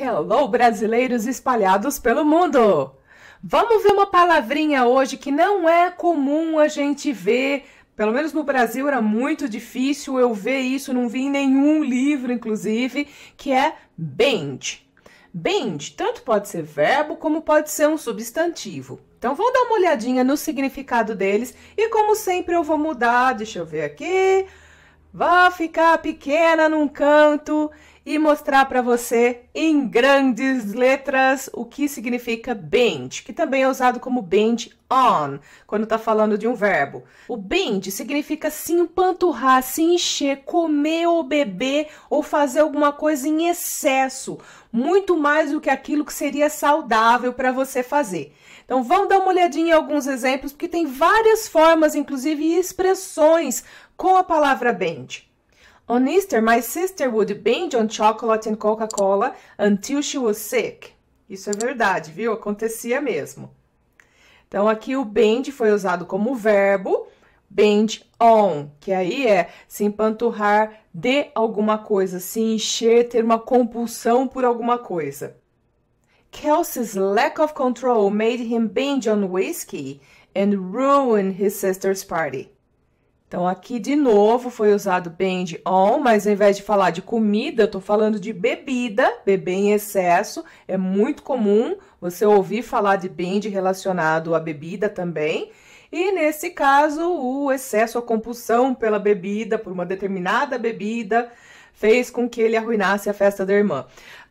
Hello, brasileiros espalhados pelo mundo! Vamos ver uma palavrinha hoje que não é comum a gente ver. Pelo menos no Brasil era muito difícil eu ver isso, não vi em nenhum livro, inclusive, que é bend. Bend tanto pode ser verbo como pode ser um substantivo. Então vou dar uma olhadinha no significado deles e, como sempre, eu vou mudar. Deixa eu ver aqui. Vá ficar pequena num canto e mostrar para você em grandes letras o que significa bend, que também é usado como bend on, quando está falando de um verbo. O bend significa se empanturrar, se encher, comer ou beber ou fazer alguma coisa em excesso, muito mais do que aquilo que seria saudável para você fazer. Então vamos dar uma olhadinha em alguns exemplos, porque tem várias formas, inclusive expressões com a palavra bend. On Easter, my sister would binge on chocolate and Coca-Cola until she was sick. Isso é verdade, viu? Acontecia mesmo. Então, aqui o bend foi usado como verbo, bend on, que aí é se empanturrar de alguma coisa, se encher, ter uma compulsão por alguma coisa. Kelsey's lack of control made him binge on whiskey and ruin his sister's party. Então, aqui de novo foi usado bend on, mas ao invés de falar de comida, eu estou falando de bebida, beber em excesso. É muito comum você ouvir falar de bend relacionado à bebida também. E nesse caso, o excesso, a compulsão pela bebida, por uma determinada bebida, fez com que ele arruinasse a festa da irmã.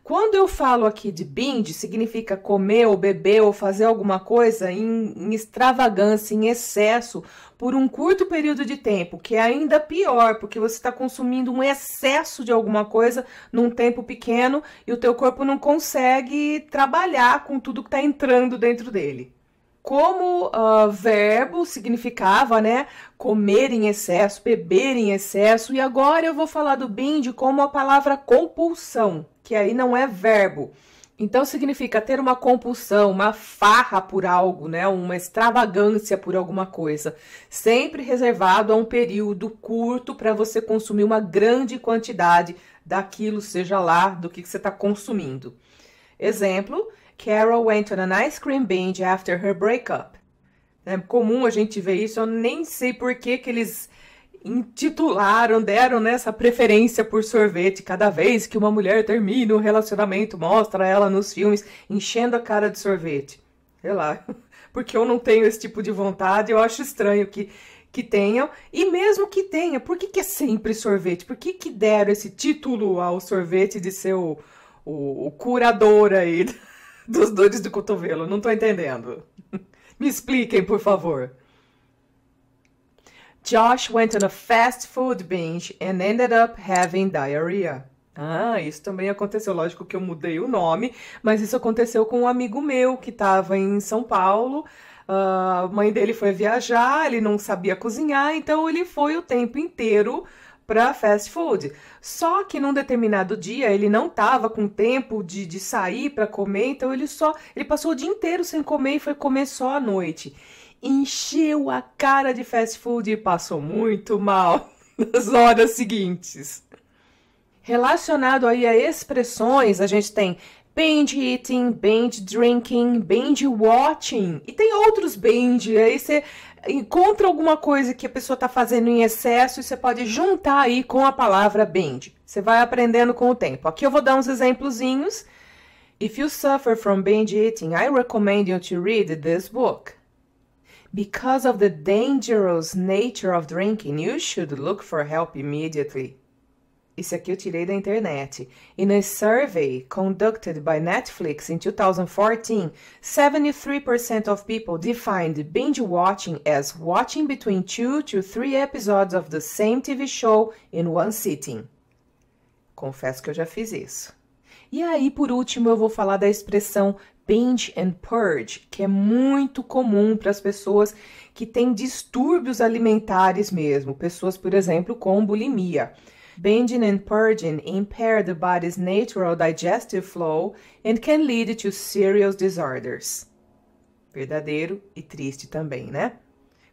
Quando eu falo aqui de binge, significa comer ou beber ou fazer alguma coisa em, em, extravagância, em excesso, por um curto período de tempo, que é ainda pior, porque você está consumindo um excesso de alguma coisa num tempo pequeno e o teu corpo não consegue trabalhar com tudo que está entrando dentro dele como uh, verbo significava, né? Comer em excesso, beber em excesso. E agora eu vou falar do bind como a palavra compulsão, que aí não é verbo. Então significa ter uma compulsão, uma farra por algo, né? Uma extravagância por alguma coisa, sempre reservado a um período curto para você consumir uma grande quantidade daquilo, seja lá do que, que você está consumindo. Exemplo, Carol went on an ice cream binge after her breakup. É comum a gente ver isso, eu nem sei por que, que eles intitularam, deram nessa né, preferência por sorvete. Cada vez que uma mulher termina um relacionamento, mostra ela nos filmes enchendo a cara de sorvete. Sei lá, porque eu não tenho esse tipo de vontade, eu acho estranho que, que tenham. E mesmo que tenha, por que, que é sempre sorvete? Por que, que deram esse título ao sorvete de ser o, o, o curador aí? dos dores de cotovelo. Não tô entendendo. Me expliquem, por favor. Josh went on a fast food binge and ended up having diarrhea. Ah, isso também aconteceu. Lógico que eu mudei o nome, mas isso aconteceu com um amigo meu que estava em São Paulo. Uh, a mãe dele foi viajar, ele não sabia cozinhar, então ele foi o tempo inteiro para fast food. Só que num determinado dia ele não tava com tempo de, de sair para comer, então ele só ele passou o dia inteiro sem comer e foi comer só à noite. Encheu a cara de fast food e passou muito mal nas horas seguintes. Relacionado aí a expressões, a gente tem binge eating, binge drinking, binge watching e tem outros binge. Aí você encontra alguma coisa que a pessoa está fazendo em excesso e você pode juntar aí com a palavra bend. Você vai aprendendo com o tempo. Aqui eu vou dar uns exemplozinhos. If you suffer from binge eating, I recommend you to read this book. Because of the dangerous nature of drinking, you should look for help immediately. Isso aqui eu tirei da internet. In a survey conducted by Netflix in 2014, 73% of people defined binge watching as watching between two to three episodes of the same TV show in one sitting. Confesso que eu já fiz isso. E aí, por último, eu vou falar da expressão binge and purge, que é muito comum para as pessoas que têm distúrbios alimentares mesmo, pessoas, por exemplo, com bulimia. Bending and purging impair the body's natural digestive flow and can lead to serious disorders. Verdadeiro e triste também, né?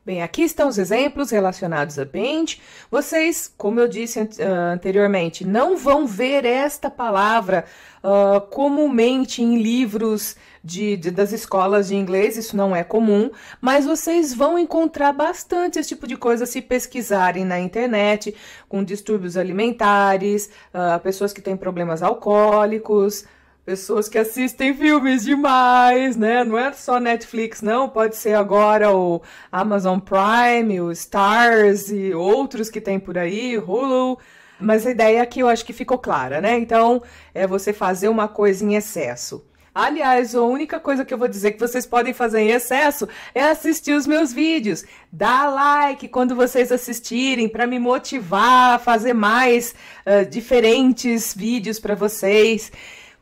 Bem, aqui estão os exemplos relacionados a bend. Vocês, como eu disse ah, anteriormente, não vão ver esta palavra uh, comumente em livros de, de, das escolas de inglês, isso não é comum, mas vocês vão encontrar bastante esse tipo de coisa se pesquisarem na internet, com distúrbios alimentares, uh, pessoas que têm problemas alcoólicos pessoas que assistem filmes demais, né? Não é só Netflix, não. Pode ser agora o Amazon Prime, o Stars e outros que tem por aí, Hulu. Mas a ideia aqui eu acho que ficou clara, né? Então, é você fazer uma coisa em excesso. Aliás, a única coisa que eu vou dizer que vocês podem fazer em excesso é assistir os meus vídeos. Dá like quando vocês assistirem para me motivar a fazer mais uh, diferentes vídeos para vocês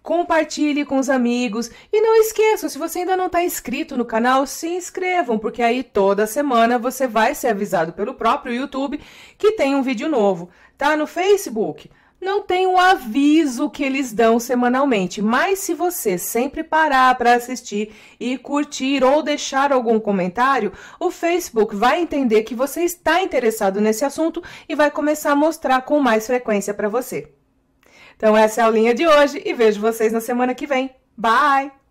compartilhe com os amigos e não esqueçam, se você ainda não está inscrito no canal, se inscrevam, porque aí toda semana você vai ser avisado pelo próprio YouTube que tem um vídeo novo. Tá no Facebook? Não tem o aviso que eles dão semanalmente, mas se você sempre parar para assistir e curtir ou deixar algum comentário, o Facebook vai entender que você está interessado nesse assunto e vai começar a mostrar com mais frequência para você. Então essa é a aulinha de hoje e vejo vocês na semana que vem. Bye!